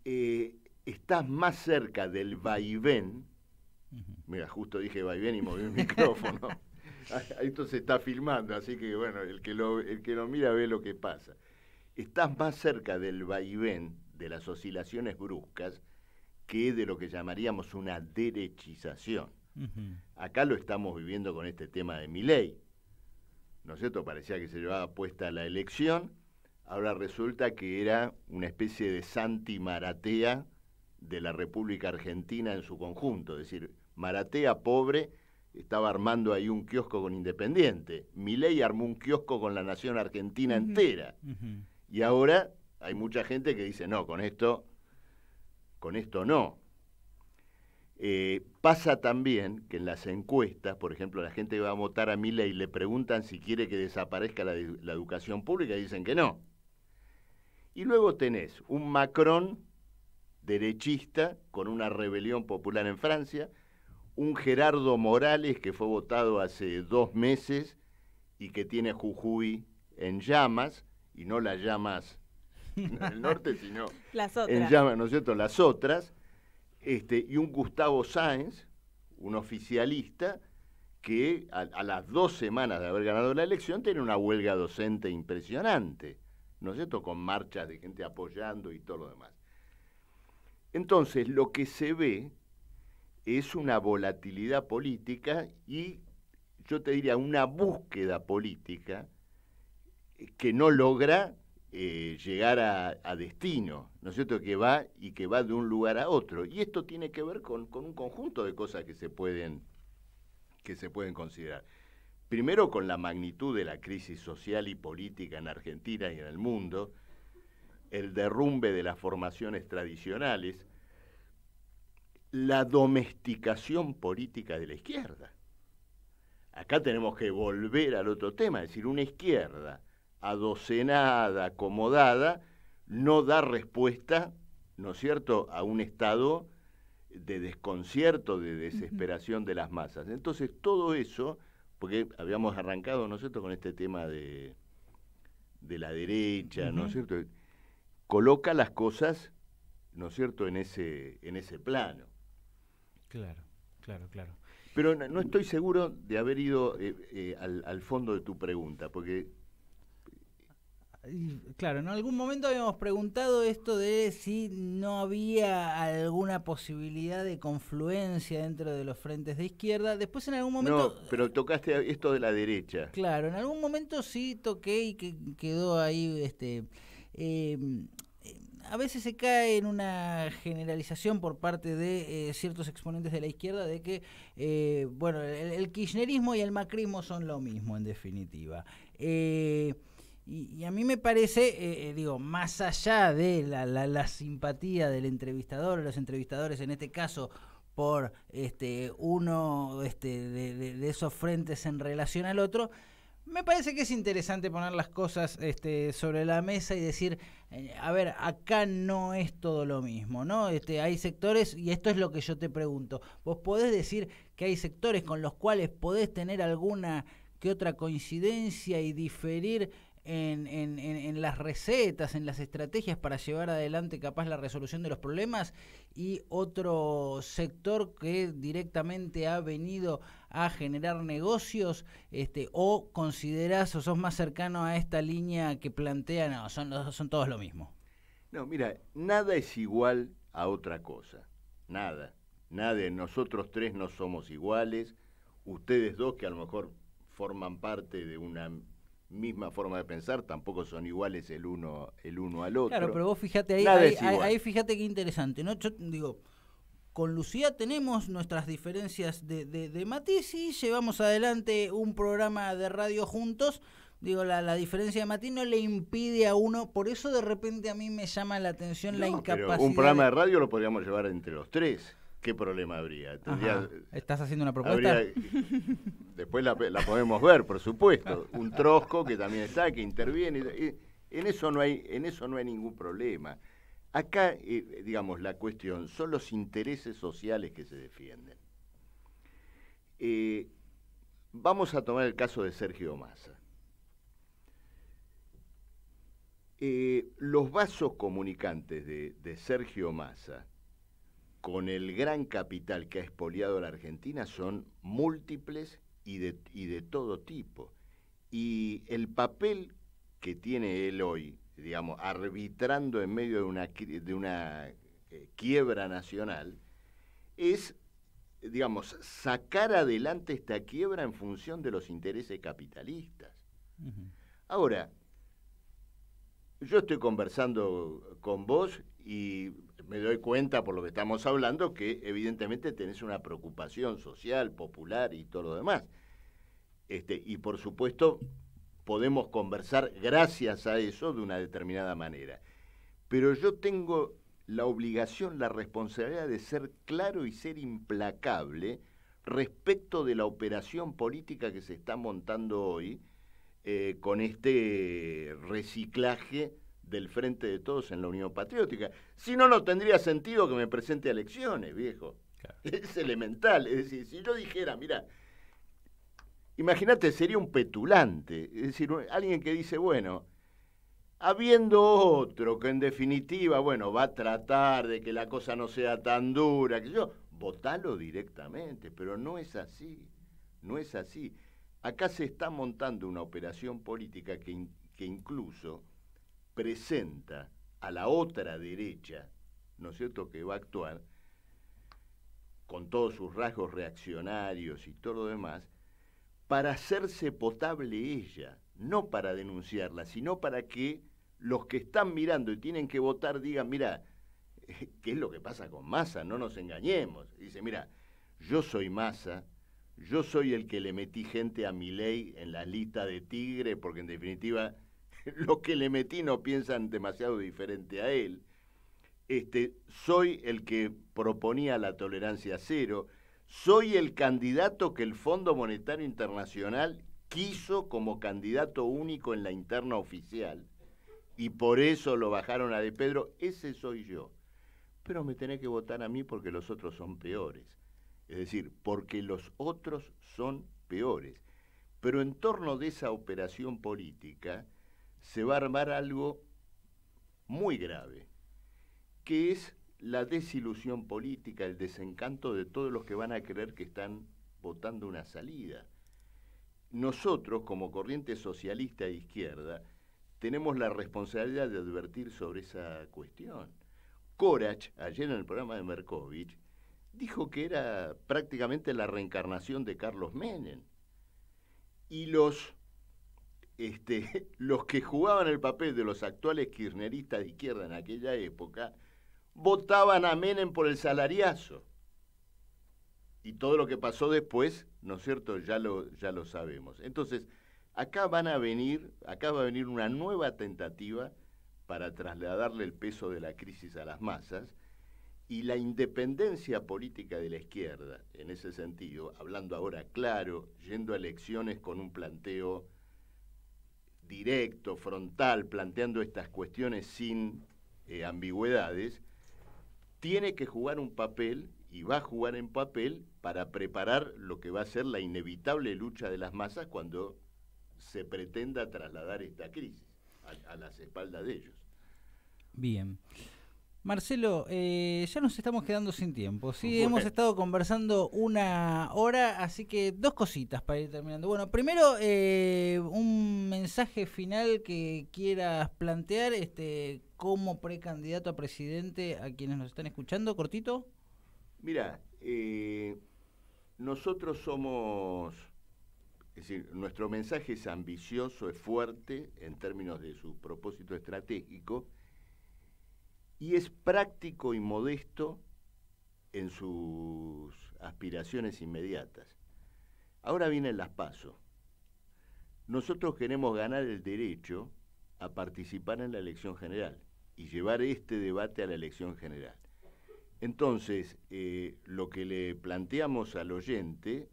eh, estás más cerca del vaivén, mira, justo dije vaivén y moví el micrófono, Esto se está filmando, así que bueno, el que lo, mira ve lo que pasa. Estás más cerca del vaivén, de las oscilaciones bruscas, que de lo que llamaríamos una derechización. Acá lo estamos viviendo con este tema de mi ley. ¿No es cierto? Parecía que se llevaba puesta la elección. Ahora resulta que era una especie de Santi Maratea de la República Argentina en su conjunto. Es decir, Maratea pobre estaba armando ahí un kiosco con Independiente. Milei armó un kiosco con la nación argentina entera. Y ahora hay mucha gente que dice, no, con esto, con esto no. Eh, pasa también que en las encuestas, por ejemplo, la gente va a votar a y le preguntan si quiere que desaparezca la, la educación pública y dicen que no. Y luego tenés un Macron derechista con una rebelión popular en Francia, un Gerardo Morales que fue votado hace dos meses y que tiene Jujuy en llamas, y no las llamas del norte, sino las otras. en llamas, ¿no es cierto?, las otras, este, y un Gustavo Sáenz, un oficialista, que a, a, las dos semanas de haber ganado la elección tiene una huelga docente impresionante, ¿no es cierto?, con marchas de gente apoyando y todo lo demás. Entonces, lo que se ve es una volatilidad política y yo te diría una búsqueda política que no logra eh, llegar a, destino, ¿no es cierto? Que va y que va de un lugar a otro. Y esto tiene que ver con, un conjunto de cosas que que se pueden considerar. Primero con la magnitud de la crisis social y política en Argentina y en el mundo, el derrumbe de las formaciones tradicionales, la domesticación política de la izquierda. Acá tenemos que volver al otro tema, es decir, una izquierda adocenada, acomodada, no da respuesta, ¿no es cierto?, a un estado de desconcierto, de desesperación de las masas. Entonces, todo eso, porque habíamos arrancado nosotros con este tema de, de la derecha, ¿no es cierto?, coloca las cosas, ¿no es cierto?, en ese, en ese plano. Claro, claro, claro. Pero no, estoy seguro de haber ido eh, eh, al, fondo de tu pregunta, porque Claro, en algún momento habíamos preguntado esto de si no había alguna posibilidad de confluencia dentro de los frentes de izquierda. Después en algún momento... No, pero tocaste esto de la derecha. Claro, en algún momento sí toqué y que quedó ahí este, eh, a veces se cae en una generalización por parte de eh, ciertos exponentes de la izquierda de que, eh, bueno, el, kirchnerismo y el macrismo son lo mismo, en definitiva. Eh, y, a mí me parece, digo, más allá de la, la, simpatía del entrevistador, los entrevistadores en este caso, por este, uno este, de esos frentes en relación al otro, me parece que es interesante poner las cosas este, sobre la mesa y decir, eh, a ver, acá no es todo lo mismo, ¿no? Este, hay sectores, y esto es lo que yo te pregunto, vos podés decir que hay sectores con los cuales podés tener alguna que otra coincidencia y diferir en, en, en, las recetas, en las estrategias para llevar adelante capaz la resolución de los problemas y otro sector que directamente ha venido a generar negocios este, o consideras o sos más cercano a esta línea que plantea, no, son, son todos lo mismo? No, mira, nada es igual a otra cosa, nada, nada, nosotros tres no somos iguales, ustedes dos que a lo mejor forman parte de una misma forma de pensar, tampoco son iguales el uno, el uno al otro. Claro, pero vos fíjate ahí, ahí, fíjate qué interesante, ¿no? Yo digo, con Lucía tenemos nuestras diferencias de, de, matiz y llevamos adelante un programa de radio juntos. Digo, la, la, diferencia de matiz no le impide a uno, por eso de repente a mí me llama la atención la incapacidad. Pero un programa de radio lo podríamos llevar entre los tres. ¿qué problema habría? Eh, ¿Estás haciendo una propuesta? después la, podemos ver, por supuesto. Un trosco que también está, que interviene. en, eso no hay, en eso no hay ningún problema. Acá, eh, digamos, la cuestión son los intereses sociales que se defienden. Eh, vamos a tomar el caso de Sergio Massa. los vasos comunicantes de Sergio Massa con el gran capital que ha expoliado la Argentina son múltiples y de, de todo tipo. Y el papel que tiene él hoy, digamos, arbitrando en medio de una, de una eh, quiebra nacional, es, digamos, sacar adelante esta quiebra en función de los intereses capitalistas. Ahora, yo estoy conversando con vos y me doy cuenta por lo que estamos hablando que evidentemente tenés una preocupación social, popular y todo lo demás. Este, y por supuesto podemos conversar gracias a eso de una determinada manera. Pero yo tengo la obligación, la responsabilidad de ser claro y ser implacable respecto de la operación política que se está montando hoy eh, con este reciclaje del Frente de Todos en la Unión Patriótica. Si no, no tendría sentido que me presente a elecciones, viejo. Es elemental. Es decir, si yo dijera, mira, imagínate, sería un petulante. Es decir, alguien que dice, bueno, habiendo otro que en definitiva, bueno, va a tratar de que la cosa no sea tan dura, que yo, votalo directamente, pero no es así, no es así. Acá se está montando una operación política que, que incluso presenta a la otra derecha, ¿no es cierto?, que va a actuar, con todos sus rasgos reaccionarios y todo lo demás, para hacerse potable ella, no para denunciarla, sino para que los que están mirando y tienen que votar digan, mira, ¿qué es lo que pasa con Massa? No nos engañemos. dice, mira, yo soy Massa, yo soy el que le metí gente a mi ley en la lista de Tigre, porque en definitiva los que le metí no piensan demasiado diferente a él. Este, soy el que proponía la tolerancia cero, soy el candidato que el Fondo Monetario Internacional quiso como candidato único en la interna oficial y por eso lo bajaron a De Pedro, ese soy yo. Pero me tenés que votar a mí porque los otros son peores. Es decir, porque los otros son peores. Pero en torno de esa operación política, se va a armar algo muy grave, que es la desilusión política, el desencanto de todos los que van a creer que están votando una salida. Nosotros, como corriente socialista de izquierda, tenemos la responsabilidad de advertir sobre esa cuestión. Corach, ayer en el programa de Merkovich, dijo que era prácticamente la reencarnación de Carlos Menem. Y los este, los que jugaban el papel de los actuales kirchneristas de izquierda en aquella época votaban a Menem por el salariazo. Y todo lo que pasó después, ¿no es cierto? Ya lo, ya lo sabemos. Entonces, acá van a venir, acá va a venir una nueva tentativa para trasladarle el peso de la crisis a las masas y la independencia política de la izquierda, en ese sentido, hablando ahora claro, yendo a elecciones con un planteo directo, frontal, planteando estas cuestiones sin eh, ambigüedades, tiene que jugar un papel y va a jugar en papel para preparar lo que va a ser la inevitable lucha de las masas cuando se pretenda trasladar esta crisis a las espaldas de ellos. Bien. Marcelo, eh, ya nos estamos quedando sin tiempo. Sí, hemos estado conversando una hora, así que dos cositas para ir terminando. Bueno, primero eh, un mensaje final que quieras plantear, este, como precandidato a presidente a quienes nos están escuchando, cortito. Mira, eh, nosotros somos, es decir, nuestro mensaje es ambicioso, es fuerte en términos de su propósito estratégico y es práctico y modesto en sus aspiraciones inmediatas. Ahora vienen las pasos. Nosotros queremos ganar el derecho a participar en la elección general y llevar este debate a la elección general. Entonces, eh, lo que le planteamos al oyente,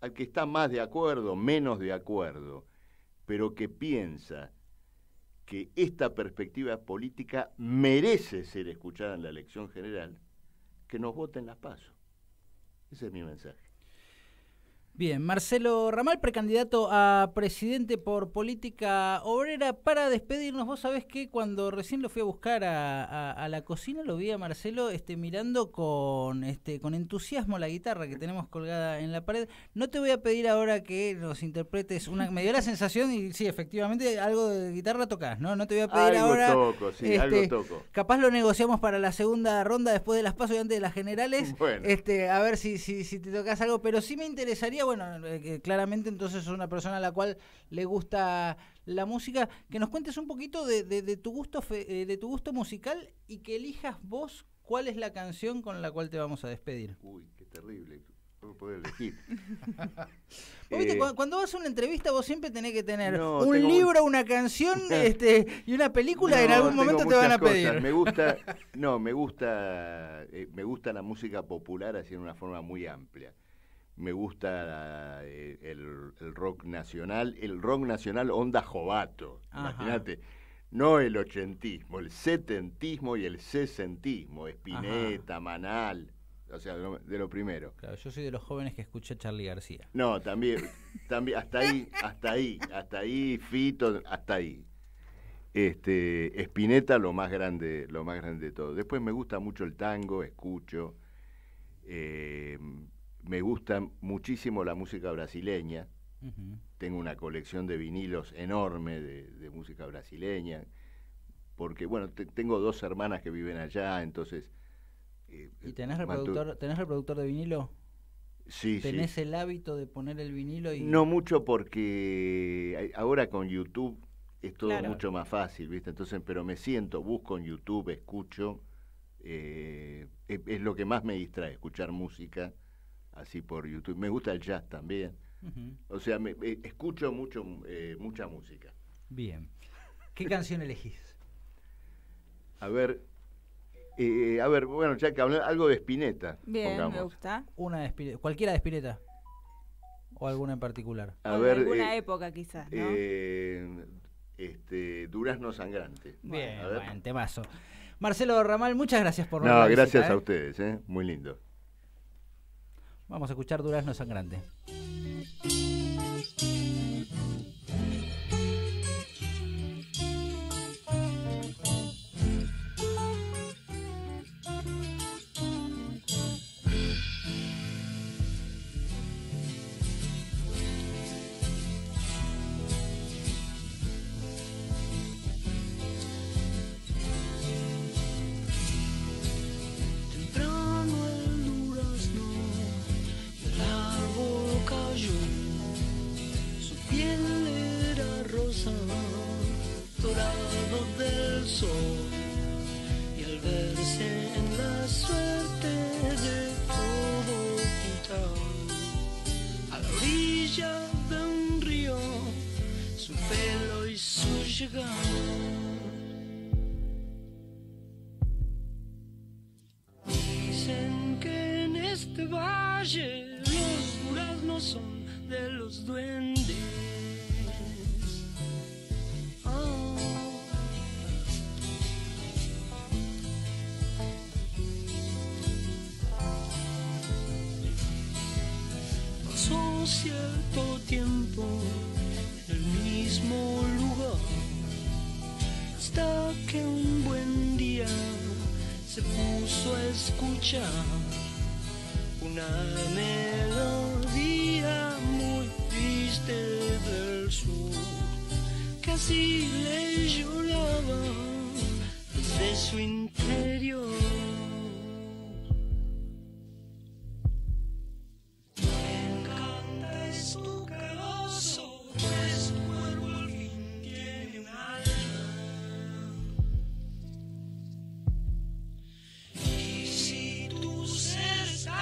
al que está más de acuerdo, menos de acuerdo, pero que piensa que esta perspectiva política merece ser escuchada en la elección general, que nos voten las pasos. Ese es mi mensaje. Bien, Marcelo Ramal, precandidato a presidente por política obrera. Para despedirnos, vos sabés que cuando recién lo fui a buscar a, la cocina, lo vi a Marcelo este, mirando con, este, con entusiasmo la guitarra que tenemos colgada en la pared. No te voy a pedir ahora que nos interpretes una. Me dio la sensación, y sí, efectivamente, algo de guitarra tocas, ¿no? No te voy a pedir algo ahora. Toco, sí, algo este, toco. Capaz lo negociamos para la segunda ronda después de las pasos y antes de las generales. Bueno. Este, a ver si, si, si te tocas algo, pero sí me interesaría bueno, eh, claramente entonces es una persona a la cual le gusta la música. Que nos cuentes un poquito de, tu, gusto eh, de tu gusto musical y que elijas vos cuál es la canción con la cual te vamos a despedir. Uy, qué terrible. No puedo elegir. Eh, cuando, vas a una entrevista vos siempre tenés que tener un libro, una canción este, y una película en algún momento te van a pedir. Me gusta, no, me gusta, me gusta la música popular así en una forma muy amplia me gusta eh, el, rock nacional, el rock nacional onda jovato, imagínate. No el ochentismo, el setentismo y el sesentismo, Espineta, Manal, o sea, de lo, primero. Claro, yo soy de los jóvenes que escucha Charlie García. No, también, también, hasta ahí, hasta ahí, hasta ahí, Fito, hasta ahí. Este, Espineta, lo más grande, lo más grande de todo. Después me gusta mucho el tango, escucho. Eh, me gusta muchísimo la música brasileña. Tengo una colección de vinilos enorme de, música brasileña. Porque, bueno, tengo dos hermanas que viven allá, entonces. Eh, ¿Y tenés reproductor, reproductor de vinilo? Sí, ¿Tenés el hábito de poner el vinilo? Y... No mucho porque eh, ahora con YouTube es todo mucho más fácil, ¿viste? Entonces, pero me siento, busco en YouTube, escucho. Eh, es, lo que más me distrae, escuchar música así por YouTube. Me gusta el jazz también. O sea, me, escucho mucho, eh, mucha música. Bien. ¿Qué canción elegís? A ver, eh, a ver, bueno, ya que hablé, algo de Spinetta. Bien, me gusta. Una de Spinetta, cualquiera de Spinetta. O alguna en particular. alguna eh, época quizás, este, Durazno Sangrante. Bien, temazo. Marcelo Ramal, muchas gracias por No, gracias a ustedes, muy lindo. Vamos a escuchar Durazno Sangrante.